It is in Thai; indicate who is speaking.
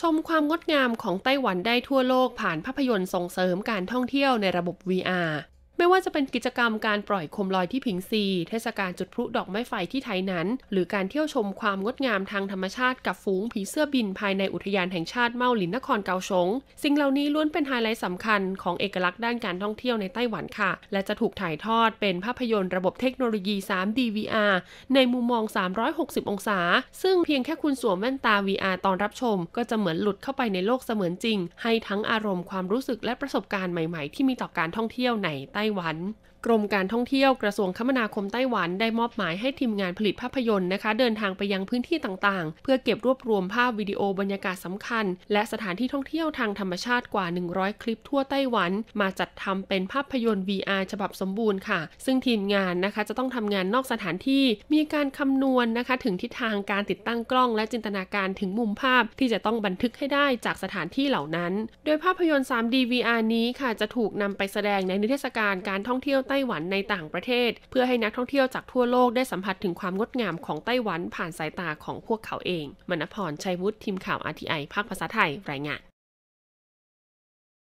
Speaker 1: ชมความงดงามของไต้หวันได้ทั่วโลกผ่านภาพยนตร์ส่งเสริมการท่องเที่ยวในระบบ VR ไม่ว่าจะเป็นกิจกรรมการปล่อยคมลอยที่ผิงซี เทศกาลจุดพลุดอกไม้ไฟที่ไทยนั้น หรือการเที่ยวชมความงดงามทางธรรมชาติกับฝูงผีเสื้อบินภายในอุทยานแห่งชาติเมาหลินนครเกาชง สิ่งเหล่านี้ล้วนเป็นไฮไลท์สำคัญของเอกลักษณ์ด้านการท่องเที่ยวในไต้หวันค่ะ และจะถูกถ่ายทอด เป็นภาพยนตร์ระบบเทคโนโลยี 3D VR ในมุมมอง 360 องศา ซึ่งเพียงแค่คุณสวมแว่นตา VR ตอนรับชม ก็จะเหมือนหลุดเข้าไปในโลกเสมือนจริง ให้ทั้งอารมณ์ความรู้สึกและประสบการณ์ใหม่ ๆ ที่มีต่อการท่องเที่ยวในไต้ต้หวัน กรมการท่องเที่ยวกระทรวงคมนาคมไต้หวันได้มอบหมายให้ทีมงานผลิตภาพยนตร์นะคะ เดินทางไปยังพื้นที่ต่างๆ เพื่อเก็บรวบรวมภาพวิดีโอบรรยากาศสำคัญ และสถานที่ท่องเที่ยวทางธรรมชาติกว่า 100 คลิปทั่วไต้หวัน มาจัดทำเป็นภาพยนตร์ VR ฉบับสมบูรณ์ค่ะ ซึ่งทีมงานนะคะจะต้องทำงานนอกสถานที่มีการคำนวณนนะคะถึงทิศทางการติดตั้งกล้อง และจินตนาการถึงมุมภาพที่จะต้องบันทึกให้ได้จากสถานที่เหล่านั้น โดยภาพยนตร์ 3D VR นี้ค่ะจะถูกนำไปแสดงในนิทรรศการการการท่องเที่ยวไต้หวันในต่างประเทศ เพื่อให้นักท่องเที่ยวจากทั่วโลกได้สัมผัสถึงความงดงามของไต้หวันผ่านสายตาของพวกเขาเอง มณพร ชัยวุฒิ ทีมข่าว RTI ภาคภาษาไทย รายงาน